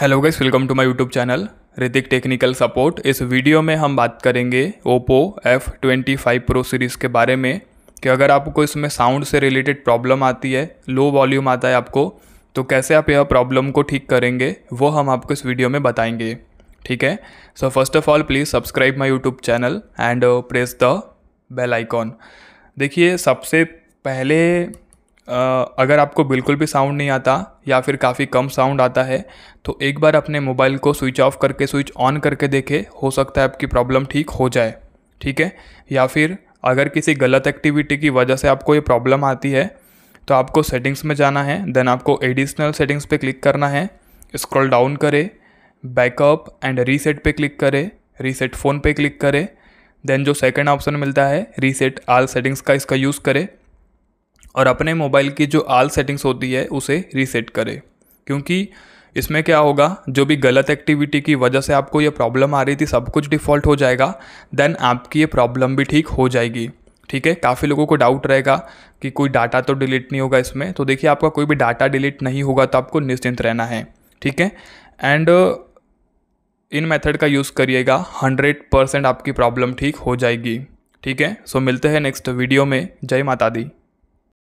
hello guys welcome to my YouTube channel Hrithik technical support इस वीडियो में हम बात करेंगे Oppo F twenty five pro series के बारे में कि अगर आपको इसमें साउंड से रिलेटेड प्रॉब्लम आती है लो वॉल्यूम आता है आपको तो कैसे आप यह प्रॉब्लम को ठीक करेंगे वो हम आपको इस वीडियो में बताएंगे ठीक है so first of all please subscribe my YouTube channel and press the bell icon देखिए सबसे पहले अगर आपको बिल्कुल भी साउंड नहीं आता या फिर काफ़ी कम साउंड आता है तो एक बार अपने मोबाइल को स्विच ऑफ करके स्विच ऑन करके देखें हो सकता है आपकी प्रॉब्लम ठीक हो जाए ठीक है या फिर अगर किसी गलत एक्टिविटी की वजह से आपको ये प्रॉब्लम आती है तो आपको सेटिंग्स में जाना है देन आपको एडिशनल सेटिंग्स पे क्लिक करना है स्क्रॉल डाउन करें बैकअप एंड रीसेट पे क्लिक करें रीसेट फ़ोन पे क्लिक करें देन जो सेकंड ऑप्शन मिलता है रीसेट आल सेटिंग्स का इसका यूज़ करें और अपने मोबाइल की जो आल सेटिंग्स होती है उसे रीसेट करें क्योंकि इसमें क्या होगा जो भी गलत एक्टिविटी की वजह से आपको ये प्रॉब्लम आ रही थी सब कुछ डिफ़ॉल्ट हो जाएगा देन आपकी ये प्रॉब्लम भी ठीक हो जाएगी ठीक है काफ़ी लोगों को डाउट रहेगा कि कोई डाटा तो डिलीट नहीं होगा इसमें तो देखिए आपका कोई भी डाटा डिलीट नहीं होगा तो आपको निश्चिंत रहना है ठीक है एंड इन मेथड का यूज़ करिएगा हंड्रेड परसेंट आपकी प्रॉब्लम ठीक हो जाएगी ठीक है सो मिलते हैं नेक्स्ट वीडियो में जय माता दी